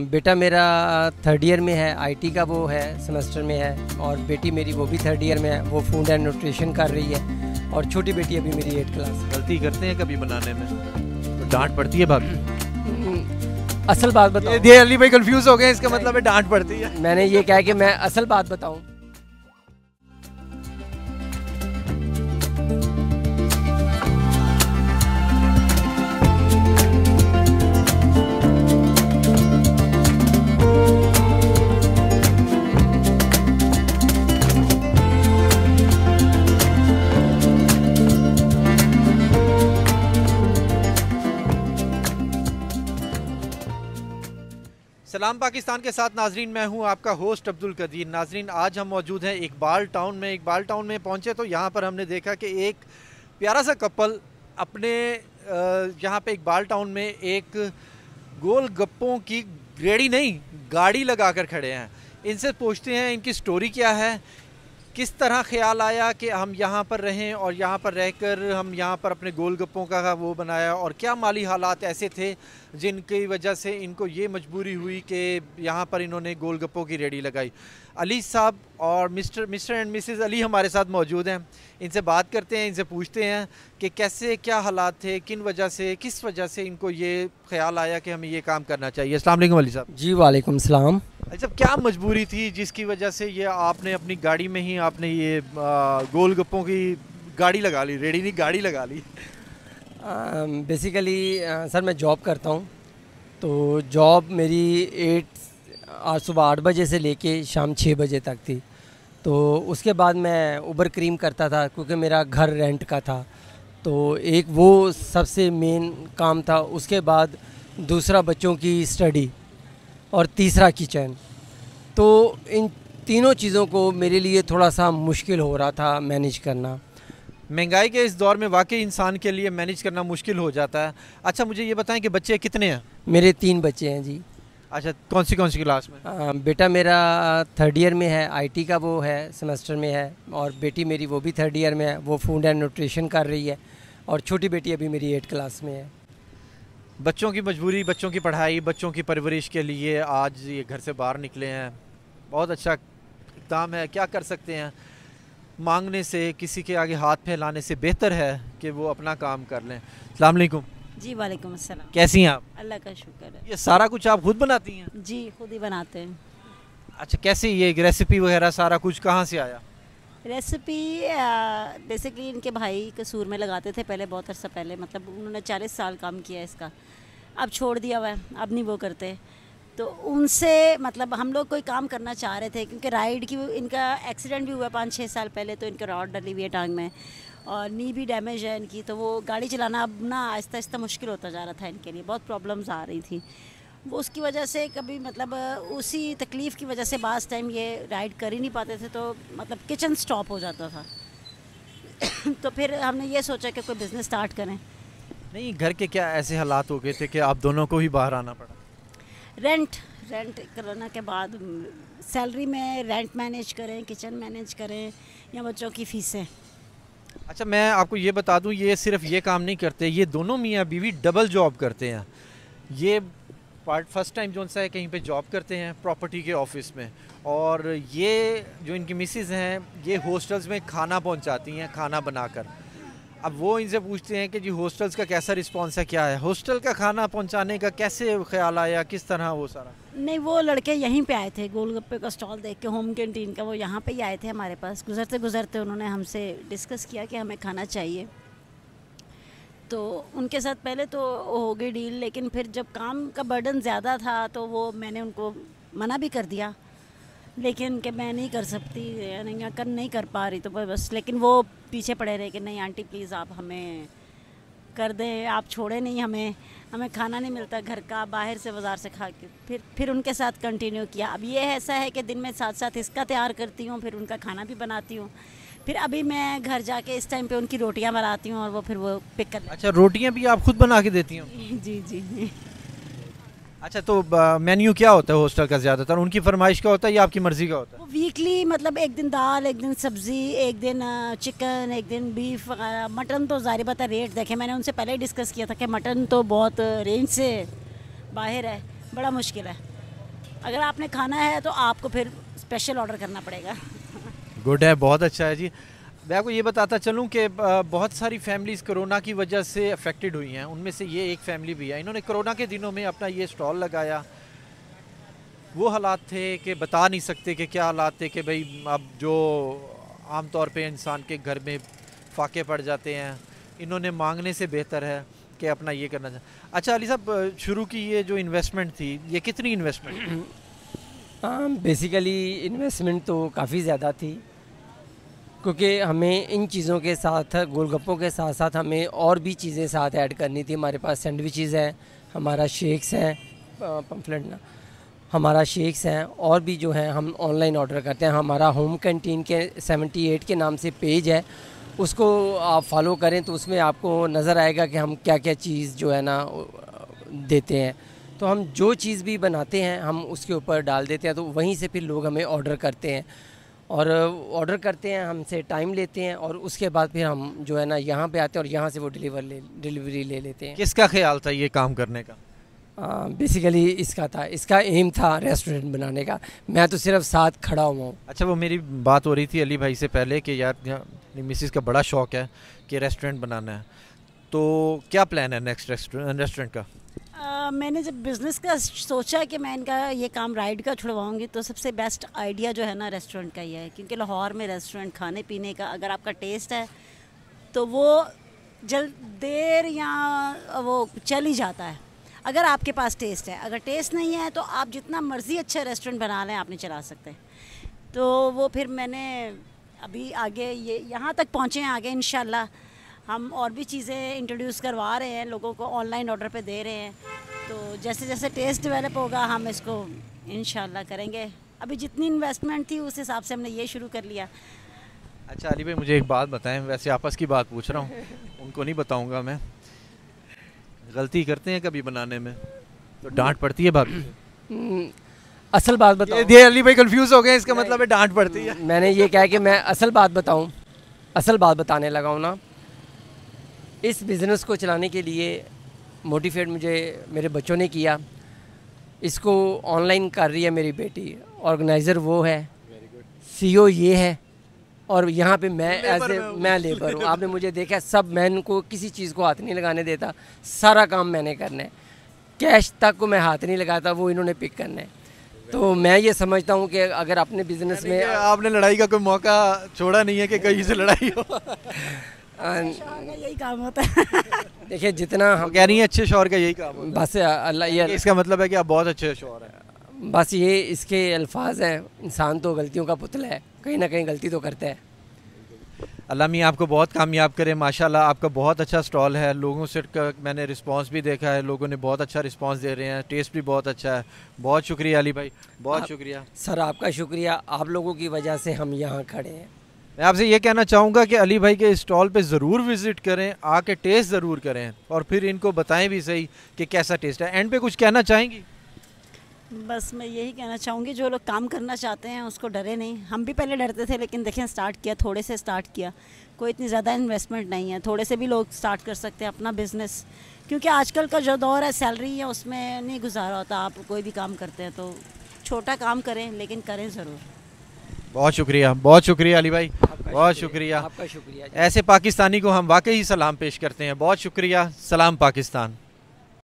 बेटा मेरा third year में है आईटी का वो है सेमेस्टर में है और बेटी मेरी वो भी थर्ड ईयर में है वो फूड एंड न्यूट्रिशन कर रही है और छोटी बेटी अभी मेरी एट क्लास गलती करते हैं कभी बनाने में तो डांट पड़ती है भाभी हम्म, असल बात बताओ ये अली भाई कंफ्यूज हो गए इसका मतलब है डांट पड़ती है मैंने ये कहा कि मैं असल बात बताऊँ सलाम पाकिस्तान के साथ नाजरीन मैं हूं आपका होस्ट अब्दुल कदीर नाजरीन आज हम मौजूद हैं इकबाल टाउन में इकबाल टाउन में पहुंचे तो यहां पर हमने देखा कि एक प्यारा सा कपल अपने यहां पे इकबाल टाउन में एक गोल गप्पों की रेडी नहीं गाड़ी लगा कर खड़े हैं इनसे पूछते हैं इनकी स्टोरी क्या है किस तरह ख्याल आया कि हम यहाँ पर रहें और यहाँ पर रहकर हम यहाँ पर अपने गोलगप्पों का वो बनाया और क्या माली हालात ऐसे थे जिनकी वजह से इनको ये मजबूरी हुई कि यहाँ पर इन्होंने गोलगप्पों की रेडी लगाई अली साहब और mister mister and Mrs Ali हमारे साथ मौजूद हैं इनसे बात करते हैं इनसे पूछते हैं कि कैसे क्या हालात थे किन वजह से किस वजह से इनको ये ख्याल आया कि हमें ये काम करना चाहिए असल अली साहब जी वालेकाम अच्छा क्या मजबूरी थी जिसकी वजह से ये आपने अपनी गाड़ी में ही आपने ये गोल गप्पों की गाड़ी लगा ली रेडी नहीं गाड़ी लगा ली बेसिकली um, सर uh, मैं जॉब करता हूँ तो जॉब मेरी एट आज सुबह आठ बजे से लेके शाम छः बजे तक थी तो उसके बाद मैं उबर क्रीम करता था क्योंकि मेरा घर रेंट का था तो एक वो सबसे मेन काम था उसके बाद दूसरा बच्चों की स्टडी और तीसरा किचन तो इन तीनों चीज़ों को मेरे लिए थोड़ा सा मुश्किल हो रहा था मैनेज करना महंगाई के इस दौर में वाकई इंसान के लिए मैनेज करना मुश्किल हो जाता है अच्छा मुझे ये बताएं कि बच्चे कितने हैं मेरे तीन बच्चे हैं जी अच्छा कौन सी कौन सी क्लास में आ, बेटा मेरा थर्ड ईयर में है आईटी का वो है सेमेस्टर में है और बेटी मेरी वो भी थर्ड ईयर में है वो फूड एंड न्यूट्रिशन कर रही है और छोटी बेटी अभी मेरी एट क्लास में है बच्चों की मजबूरी बच्चों की पढ़ाई बच्चों की परवरिश के लिए आज ये घर से बाहर निकले हैं बहुत अच्छा काम है क्या कर सकते हैं मांगने से किसी के आगे हाथ फैलाने से बेहतर है कि वो अपना काम कर लें अलैक्म जी वालेकुम अस्सलाम कैसी हैं आप अल्लाह का शुक्र है ये सारा कुछ आप खुद बनाती हैं जी खुद ही बनाते हैं अच्छा कैसे ये रेसिपी वगैरह सारा कुछ कहाँ से आया रेसिपी बेसिकली uh, इनके भाई कसूर में लगाते थे पहले बहुत अर्सा पहले मतलब उन्होंने चालीस साल काम किया है इसका अब छोड़ दिया हुआ है अब नहीं वो करते तो उनसे मतलब हम लोग कोई काम करना चाह रहे थे क्योंकि राइड की इनका एक्सीडेंट भी हुआ पाँच छः साल पहले तो इनका रॉड डली हुई है टांग में और नी भी डैमेज है इनकी तो वो गाड़ी चलाना अब ना आहिस्ता आहिस्ता मुश्किल होता जा रहा था इनके लिए बहुत प्रॉब्लम्स आ रही थी वो उसकी वजह से कभी मतलब उसी तकलीफ़ की वजह से बास टाइम ये राइड कर ही नहीं पाते थे तो मतलब किचन स्टॉप हो जाता था तो फिर हमने ये सोचा कि कोई बिज़नेस स्टार्ट करें नहीं घर के क्या ऐसे हालात हो गए थे कि आप दोनों को ही बाहर आना पड़ा रेंट रेंट करना के बाद सैलरी में रेंट मैनेज करें किचन मैनेज करें या बच्चों की फीसें अच्छा मैं आपको ये बता दूं ये सिर्फ ये काम नहीं करते ये दोनों मियाँ बीवी डबल जॉब करते हैं ये पार्ट फर्स्ट टाइम जो सा है कहीं पे जॉब करते हैं प्रॉपर्टी के ऑफिस में और ये जो इनकी मिसेज़ हैं ये हॉस्टल्स में खाना पहुंचाती हैं खाना बनाकर अब वो इनसे पूछते हैं कि जी हॉस्टल्स का कैसा रिस्पॉन्स है क्या है हॉस्टल का खाना पहुंचाने का कैसे ख्याल आया किस तरह वो सारा नहीं वो लड़के यहीं पे आए थे गोलगप्पे का स्टॉल देख के होम कैंटीन का वो यहाँ पे ही आए थे हमारे पास गुजरते गुजरते उन्होंने हमसे डिस्कस किया कि हमें खाना चाहिए तो उनके साथ पहले तो हो गई डील लेकिन फिर जब काम का बर्डन ज़्यादा था तो वो मैंने उनको मना भी कर दिया लेकिन कि मैं नहीं कर सकती या कर नहीं कर पा रही तो बस लेकिन वो पीछे पड़े रहे कि नहीं आंटी प्लीज़ आप हमें कर दें आप छोड़े नहीं हमें हमें खाना नहीं मिलता घर का बाहर से बाज़ार से खा के फिर फिर उनके साथ कंटिन्यू किया अब ये ऐसा है कि दिन में साथ साथ इसका तैयार करती हूँ फिर उनका खाना भी बनाती हूँ फिर अभी मैं घर जाके इस टाइम पे उनकी रोटियां बनाती हूँ और वो फिर वो पिक कर अच्छा रोटियां भी आप खुद बना के देती हूँ जी जी अच्छा तो मेन्यू क्या होता है हॉस्टल का ज़्यादातर उनकी फरमाइश का होता है या आपकी मर्ज़ी का होता है वीकली मतलब एक दिन दाल एक दिन सब्ज़ी एक दिन चिकन एक दिन बीफ वगैरह मटन तो ज़ाहिर पता रेट देखे मैंने उनसे पहले ही डिस्कस किया था कि मटन तो बहुत रेंज से बाहर है बड़ा मुश्किल है अगर आपने खाना है तो आपको फिर स्पेशल ऑर्डर करना पड़ेगा गुड है बहुत अच्छा है जी मैं आपको ये बताता चलूँ कि बहुत सारी फैमिलीज़ कोरोना की वजह से अफेक्टेड हुई हैं उनमें से ये एक फैमिली भी है इन्होंने कोरोना के दिनों में अपना ये स्टॉल लगाया वो हालात थे कि बता नहीं सकते कि क्या हालात थे कि भाई अब जो आम तौर पे इंसान के घर में फाके पड़ जाते हैं इन्होंने मांगने से बेहतर है कि अपना ये करना चाहिए अच्छा अली साहब शुरू की ये जो इन्वेस्टमेंट थी ये कितनी इन्वेस्टमेंट बेसिकली इन्वेस्टमेंट तो काफ़ी ज़्यादा थी क्योंकि हमें इन चीज़ों के साथ गोलगप्पों के साथ साथ हमें और भी चीज़ें साथ ऐड करनी थी हमारे पास सैंडविचेज़ हैं हमारा शेक्स है पम्फलेट ना हमारा शेक्स हैं और भी जो हैं हम ऑनलाइन ऑर्डर करते हैं हमारा होम कैंटीन के 78 के नाम से पेज है उसको आप फॉलो करें तो उसमें आपको नज़र आएगा कि हम क्या क्या चीज़ जो है ना देते हैं तो हम जो चीज़ भी बनाते हैं हम उसके ऊपर डाल देते हैं तो वहीं से फिर लोग हमें ऑर्डर करते हैं और ऑर्डर करते हैं हमसे टाइम लेते हैं और उसके बाद फिर हम जो है ना यहाँ पे आते हैं और यहाँ से वो डिलीवर ले डिलीवरी ले लेते हैं किसका ख्याल था ये काम करने का बेसिकली इसका था इसका एम था रेस्टोरेंट बनाने का मैं तो सिर्फ साथ खड़ा हुआ हूँ अच्छा वो मेरी बात हो रही थी अली भाई से पहले कि यार मिसिस का बड़ा शौक़ है कि रेस्टोरेंट बनाना है तो क्या प्लान है नेक्स्ट रेस्टोरेंट का मैंने जब बिज़नेस का सोचा कि मैं इनका ये काम राइड का छुड़वाऊँगी तो सबसे बेस्ट आइडिया जो है ना रेस्टोरेंट का ही है क्योंकि लाहौर में रेस्टोरेंट खाने पीने का अगर आपका टेस्ट है तो वो जल्द देर या वो चल ही जाता है अगर आपके पास टेस्ट है अगर टेस्ट नहीं है तो आप जितना मर्ज़ी अच्छा रेस्टोरेंट बना लें आपने चला सकते हैं तो वो फिर मैंने अभी आगे ये यहाँ तक पहुँचे हैं आगे इन हम और भी चीज़ें इंट्रोड्यूस करवा रहे हैं लोगों को ऑनलाइन ऑर्डर पे दे रहे हैं तो जैसे जैसे टेस्ट डेवलप होगा हम इसको इन करेंगे अभी जितनी इन्वेस्टमेंट थी उस हिसाब से हमने ये शुरू कर लिया अच्छा अली भाई मुझे एक बात बताएं वैसे आपस की बात पूछ रहा हूँ उनको नहीं बताऊँगा मैं गलती करते हैं कभी बनाने में तो डांट पड़ती है भाभी हम्म, असल बात बताओ ये अली भाई कंफ्यूज हो गए इसका मतलब है डांट पड़ती है मैंने ये कहा कि मैं असल बात बताऊं असल बात बताने लगा हूँ ना इस बिज़नेस को चलाने के लिए मोटिवेट मुझे मेरे बच्चों ने किया इसको ऑनलाइन कर रही है मेरी बेटी ऑर्गेनाइज़र वो है ओ ये है और यहाँ पे मैं एज ए मैं लेबर हूँ आपने मुझे देखा सब मैं इनको किसी चीज़ को हाथ नहीं लगाने देता सारा काम मैंने करना है कैश तक को मैं हाथ नहीं लगाता वो इन्होंने पिक करना है तो मैं ये समझता हूँ कि अगर अपने बिजनेस में आपने लड़ाई का कोई मौका छोड़ा नहीं है कि कहीं से लड़ाई हो यही काम होता है देखिए जितना हम कह रही हैं अच्छे शोर का यही काम होता बस अल्लाह ये इसका मतलब है कि आप बहुत अच्छे शोर हैं बस ये इसके अल्फाज हैं इंसान तो गलतियों का पुतला है कहीं ना कहीं गलती तो करता है अल्लाह मियाँ आपको बहुत कामयाब करे माशाल्लाह आपका बहुत अच्छा स्टॉल है लोगों से मैंने रिस्पांस भी देखा है लोगों ने बहुत अच्छा रिस्पांस दे रहे हैं टेस्ट भी बहुत अच्छा है बहुत शुक्रिया अली भाई बहुत शुक्रिया सर आपका शुक्रिया आप लोगों की वजह से हम यहाँ खड़े हैं मैं आपसे ये कहना चाहूँगा कि अली भाई के स्टॉल पे ज़रूर विज़िट करें आके टेस्ट ज़रूर करें और फिर इनको बताएं भी सही कि कैसा टेस्ट है एंड पे कुछ कहना चाहेंगी बस मैं यही कहना चाहूँगी जो लोग काम करना चाहते हैं उसको डरे नहीं हम भी पहले डरते थे लेकिन देखें स्टार्ट किया थोड़े से स्टार्ट किया कोई इतनी ज़्यादा इन्वेस्टमेंट नहीं है थोड़े से भी लोग स्टार्ट कर सकते हैं अपना बिज़नेस क्योंकि आजकल का जो दौर है सैलरी है उसमें नहीं गुजारा होता आप कोई भी काम करते हैं तो छोटा काम करें लेकिन करें ज़रूर बहुत शुक्रिया बहुत शुक्रिया अली भाई बहुत शुक्रिया शुक्रिया ऐसे पाकिस्तानी को हम वाकई सलाम पेश करते हैं बहुत शुक्रिया सलाम पाकिस्तान